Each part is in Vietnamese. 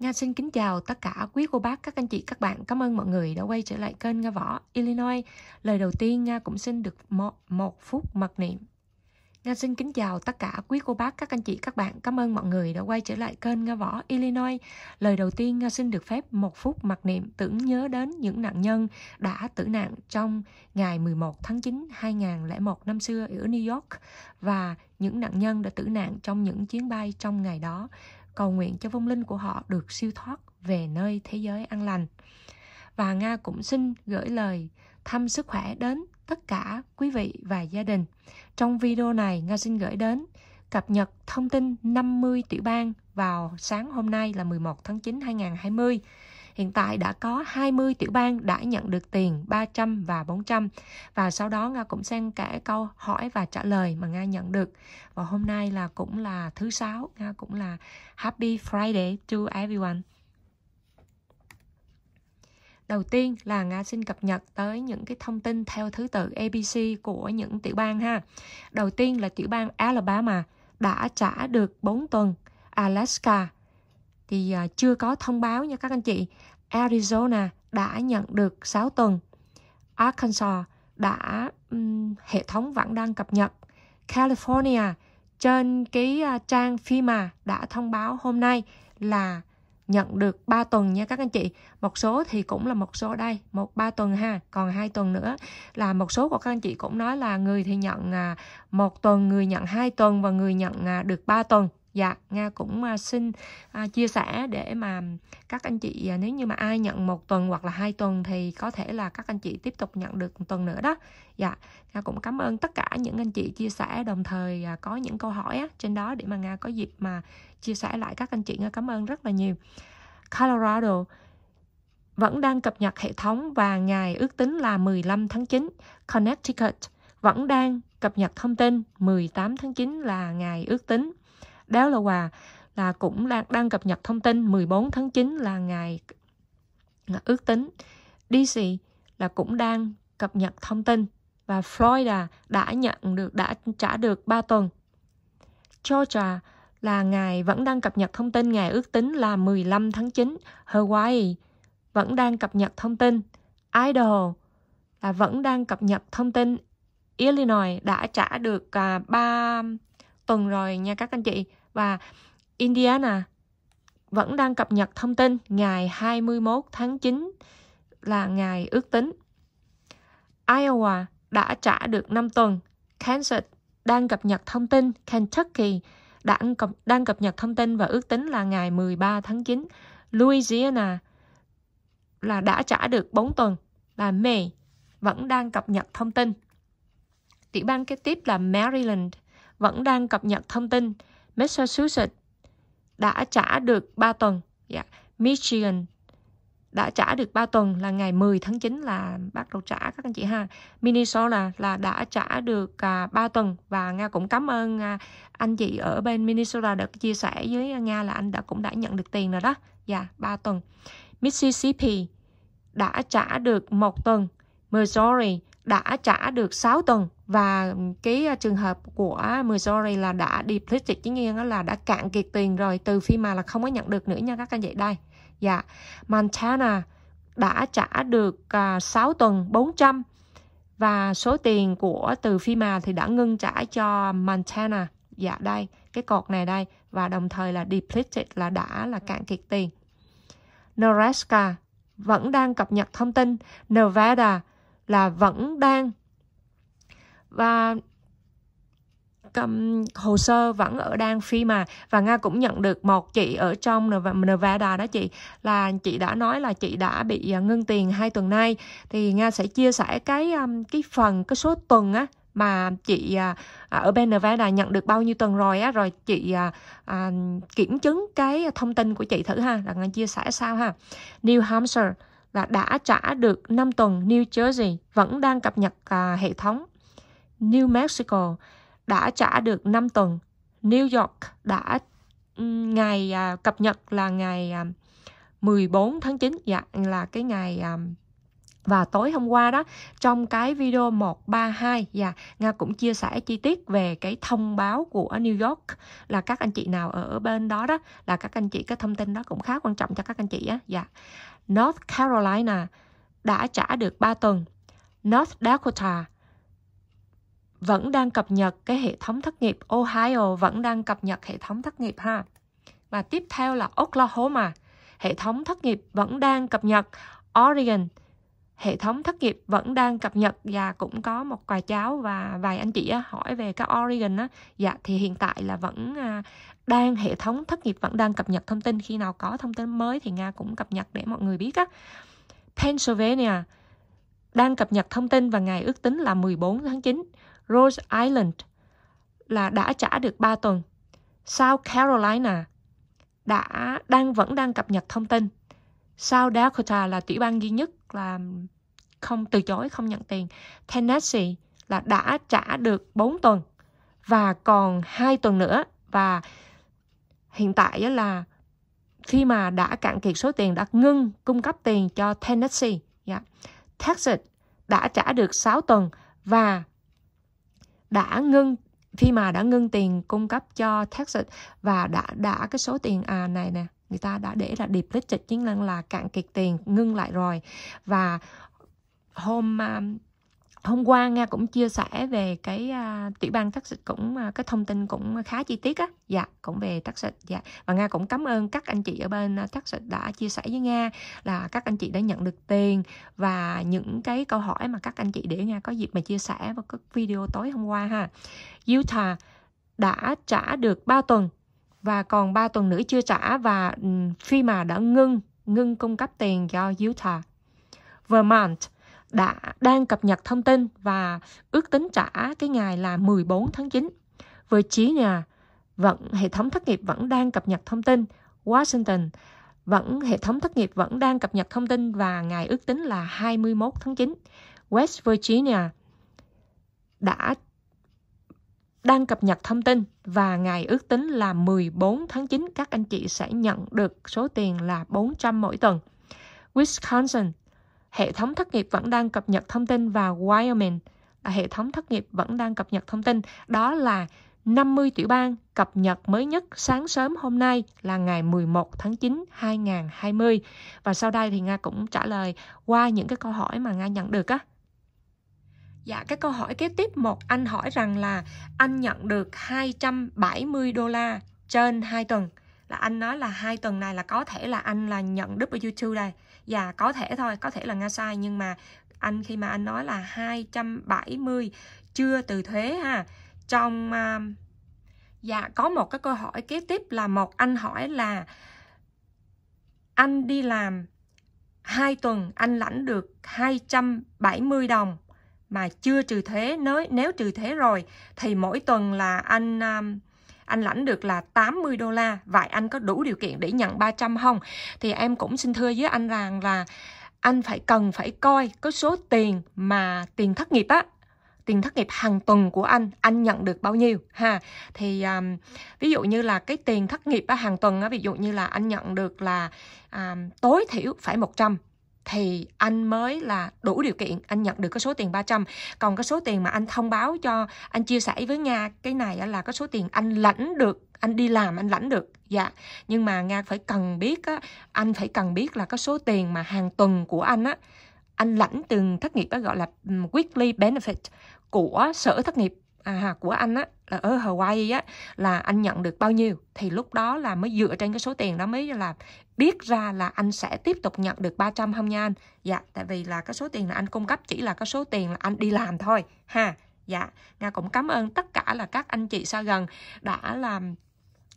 Nga xin kính chào tất cả quý cô bác, các anh chị, các bạn. Cảm ơn mọi người đã quay trở lại kênh Nga Võ Illinois. Lời đầu tiên, Nga cũng xin được một, một phút mặc niệm. Nga xin kính chào tất cả quý cô bác, các anh chị, các bạn. Cảm ơn mọi người đã quay trở lại kênh Nga Võ Illinois. Lời đầu tiên, Nga xin được phép một phút mặc niệm tưởng nhớ đến những nạn nhân đã tử nạn trong ngày 11 tháng 9 2001 năm xưa ở New York và những nạn nhân đã tử nạn trong những chuyến bay trong ngày đó cầu nguyện cho vong linh của họ được siêu thoát về nơi thế giới an lành. Và Nga cũng xin gửi lời thăm sức khỏe đến tất cả quý vị và gia đình. Trong video này, Nga xin gửi đến cập nhật thông tin 50 tiểu bang vào sáng hôm nay là 11 tháng 9 2020 Hiện tại đã có 20 tiểu bang đã nhận được tiền 300 và 400 và sau đó Nga cũng xem cả câu hỏi và trả lời mà Nga nhận được. Và hôm nay là cũng là thứ sáu, Nga cũng là Happy Friday to everyone. Đầu tiên là Nga xin cập nhật tới những cái thông tin theo thứ tự ABC của những tiểu bang ha. Đầu tiên là tiểu bang Alabama đã trả được 4 tuần, Alaska thì à, chưa có thông báo nha các anh chị. Arizona đã nhận được 6 tuần. Arkansas đã um, hệ thống vẫn đang cập nhật. California trên cái à, trang FEMA đã thông báo hôm nay là nhận được 3 tuần nha các anh chị. Một số thì cũng là một số đây, một ba tuần ha, còn hai tuần nữa là một số của các anh chị cũng nói là người thì nhận à, một tuần, người nhận hai tuần và người nhận được 3 tuần dạ nga cũng à, xin à, chia sẻ để mà các anh chị à, nếu như mà ai nhận một tuần hoặc là hai tuần thì có thể là các anh chị tiếp tục nhận được một tuần nữa đó dạ nga cũng cảm ơn tất cả những anh chị chia sẻ đồng thời có những câu hỏi trên đó để mà nga có dịp mà chia sẻ lại các anh chị nga cảm ơn rất là nhiều Colorado vẫn đang cập nhật hệ thống và ngày ước tính là 15 tháng 9. Connecticut vẫn đang cập nhật thông tin 18 tháng 9 là ngày ước tính đáo là quà là cũng đang, đang cập nhật thông tin 14 tháng 9 là ngày ước tính DC là cũng đang cập nhật thông tin và Florida đã nhận được đã trả được 3 tuần. Georgia là ngày vẫn đang cập nhật thông tin ngày ước tính là 15 tháng 9. Hawaii vẫn đang cập nhật thông tin. Idaho là vẫn đang cập nhật thông tin. Illinois đã trả được 3 à, tuần rồi nha các anh chị và Indiana vẫn đang cập nhật thông tin ngày 21 tháng 9 là ngày ước tính. Iowa đã trả được 5 tuần. Kansas đang cập nhật thông tin. Kentucky đã cập, đang cập nhật thông tin và ước tính là ngày 13 tháng 9. Louisiana là đã trả được 4 tuần và May vẫn đang cập nhật thông tin. Tiểu bang kế tiếp là Maryland vẫn đang cập nhật thông tin Massachusetts đã trả được 3 tuần. Dạ. Michigan đã trả được 3 tuần là ngày 10 tháng 9 là bắt đầu trả các anh chị ha. Minnesota là, là đã trả được à, 3 tuần và Nga cũng cảm ơn à, anh chị ở bên Minnesota đã chia sẻ với Nga là anh đã cũng đã nhận được tiền rồi đó. Dạ, 3 tuần. Mississippi đã trả được 1 tuần. Missouri đã trả được 6 tuần và cái à, trường hợp của Missouri là đã depleted chính nghĩa là đã cạn kiệt tiền rồi từ khi mà là không có nhận được nữa nha các anh chị đây dạ Montana đã trả được à, uh, 6 tuần 400 và số tiền của từ phi mà thì đã ngưng trả cho Montana dạ đây cái cột này đây và đồng thời là depleted là đã là cạn kiệt tiền Nebraska vẫn đang cập nhật thông tin Nevada là vẫn đang và cầm hồ sơ vẫn ở đang phi mà và nga cũng nhận được một chị ở trong Nevada đó chị là chị đã nói là chị đã bị à, ngưng tiền hai tuần nay thì nga sẽ chia sẻ cái um, cái phần cái số tuần á mà chị à, à, ở bên Nevada nhận được bao nhiêu tuần rồi á rồi chị à, kiểm chứng cái thông tin của chị thử ha là nga chia sẻ sao ha New Hampshire là đã trả được 5 tuần New Jersey vẫn đang cập nhật à, hệ thống. New Mexico đã trả được 5 tuần. New York đã ngày à, cập nhật là ngày à, 14 tháng 9 dạ là cái ngày à, và tối hôm qua đó trong cái video 132 dạ Nga cũng chia sẻ chi tiết về cái thông báo của New York là các anh chị nào ở bên đó đó là các anh chị cái thông tin đó cũng khá quan trọng cho các anh chị á dạ North Carolina đã trả được 3 tuần. North Dakota vẫn đang cập nhật cái hệ thống thất nghiệp. Ohio vẫn đang cập nhật hệ thống thất nghiệp ha. Và tiếp theo là Oklahoma. Hệ thống thất nghiệp vẫn đang cập nhật. Oregon hệ thống thất nghiệp vẫn đang cập nhật và cũng có một vài cháu và vài anh chị hỏi về các Oregon á dạ thì hiện tại là vẫn à, đang hệ thống thất nghiệp vẫn đang cập nhật thông tin khi nào có thông tin mới thì nga cũng cập nhật để mọi người biết á Pennsylvania đang cập nhật thông tin và ngày ước tính là 14 tháng 9. Rose Island là đã trả được 3 tuần. South Carolina đã đang vẫn đang cập nhật thông tin South Dakota là tiểu bang duy nhất là không từ chối không nhận tiền. Tennessee là đã trả được 4 tuần và còn 2 tuần nữa và hiện tại là khi mà đã cạn kiệt số tiền đã ngưng cung cấp tiền cho Tennessee. Yeah. Dạ. Texas đã trả được 6 tuần và đã ngưng khi mà đã ngưng tiền cung cấp cho Texas và đã đã cái số tiền à này nè người ta đã để là điệp lít trịch chính là, là cạn kiệt tiền ngưng lại rồi và hôm à, hôm qua nga cũng chia sẻ về cái uh, tiểu bang taxit cũng uh, cái thông tin cũng khá chi tiết á dạ cũng về taxit dạ và nga cũng cảm ơn các anh chị ở bên uh, taxit đã chia sẻ với nga là các anh chị đã nhận được tiền và những cái câu hỏi mà các anh chị để nga có dịp mà chia sẻ vào các video tối hôm qua ha utah đã trả được 3 tuần và còn 3 tuần nữa chưa trả và ừ, khi mà đã ngưng ngưng cung cấp tiền cho Utah. Vermont đã đang cập nhật thông tin và ước tính trả cái ngày là 14 tháng 9. Virginia vẫn hệ thống thất nghiệp vẫn đang cập nhật thông tin. Washington vẫn hệ thống thất nghiệp vẫn đang cập nhật thông tin và ngày ước tính là 21 tháng 9. West Virginia đã đang cập nhật thông tin và ngày ước tính là 14 tháng 9 các anh chị sẽ nhận được số tiền là 400 mỗi tuần. Wisconsin, hệ thống thất nghiệp vẫn đang cập nhật thông tin và Wyoming, hệ thống thất nghiệp vẫn đang cập nhật thông tin. Đó là 50 tiểu bang cập nhật mới nhất sáng sớm hôm nay là ngày 11 tháng 9 2020. Và sau đây thì Nga cũng trả lời qua những cái câu hỏi mà Nga nhận được á. Dạ, cái câu hỏi kế tiếp một anh hỏi rằng là anh nhận được 270 đô la trên 2 tuần. Là anh nói là hai tuần này là có thể là anh là nhận W2 đây. Dạ, có thể thôi, có thể là Nga sai nhưng mà anh khi mà anh nói là 270 chưa từ thuế ha. Trong uh, dạ có một cái câu hỏi kế tiếp là một anh hỏi là anh đi làm 2 tuần anh lãnh được 270 đồng mà chưa trừ thuế nếu nếu trừ thuế rồi thì mỗi tuần là anh um, anh lãnh được là 80 đô la vậy anh có đủ điều kiện để nhận 300 không thì em cũng xin thưa với anh rằng là anh phải cần phải coi có số tiền mà tiền thất nghiệp á tiền thất nghiệp hàng tuần của anh anh nhận được bao nhiêu ha thì um, ví dụ như là cái tiền thất nghiệp á, hàng tuần á, ví dụ như là anh nhận được là um, tối thiểu phải 100 thì anh mới là đủ điều kiện anh nhận được cái số tiền 300. Còn cái số tiền mà anh thông báo cho anh chia sẻ với Nga cái này là cái số tiền anh lãnh được, anh đi làm anh lãnh được. Dạ. Nhưng mà Nga phải cần biết á, anh phải cần biết là cái số tiền mà hàng tuần của anh á anh lãnh từng thất nghiệp đó gọi là weekly benefit của sở thất nghiệp à, của anh á là ở Hawaii á là anh nhận được bao nhiêu thì lúc đó là mới dựa trên cái số tiền đó mới là biết ra là anh sẽ tiếp tục nhận được 300 không nha anh dạ tại vì là cái số tiền là anh cung cấp chỉ là cái số tiền là anh đi làm thôi ha dạ nga cũng cảm ơn tất cả là các anh chị xa gần đã làm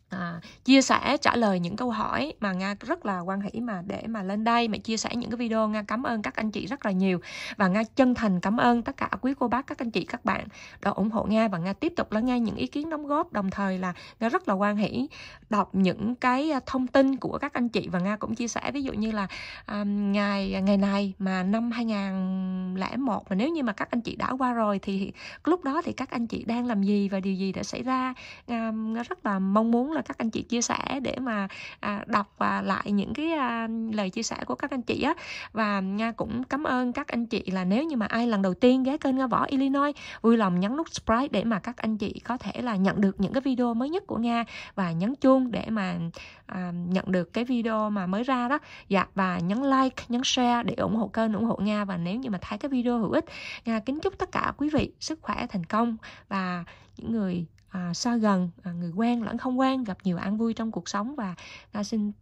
à, chia sẻ trả lời những câu hỏi mà nga rất là quan hỷ mà để mà lên đây mà chia sẻ những cái video nga cảm ơn các anh chị rất là nhiều và nga chân thành cảm ơn tất cả quý cô bác các anh chị các bạn đã ủng hộ nga và nga tiếp tục lắng nghe những ý kiến đóng góp đồng thời là nga rất là quan hỷ đọc những cái à, thông tin của các anh chị và nga cũng chia sẻ ví dụ như là à, ngày ngày này mà năm 2001 mà nếu như mà các anh chị đã qua rồi thì lúc đó thì các anh chị đang làm gì và điều gì đã xảy ra nga, nga rất là mong muốn là các anh chị chia sẻ để mà à, đọc và lại những cái à, lời chia sẻ của các anh chị á và nga cũng cảm ơn các anh chị là nếu như mà ai lần đầu tiên ghé kênh nga võ illinois vui lòng nhấn nút subscribe để mà các anh chị có thể là nhận được những cái video mới nhất của nga và nhấn chuông để mà à, nhận được cái video mà mới ra đó dạ và nhấn like nhấn share để ủng hộ kênh ủng hộ nga và nếu như mà thấy cái video hữu ích nga kính chúc tất cả quý vị sức khỏe thành công và những người à, xa gần à, người quen lẫn không quen gặp nhiều an vui trong cuộc sống và nga xin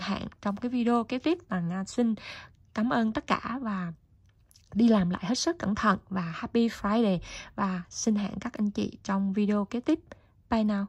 hẹn trong cái video kế tiếp và nga xin cảm ơn tất cả và đi làm lại hết sức cẩn thận và happy friday và xin hẹn các anh chị trong video kế tiếp bye now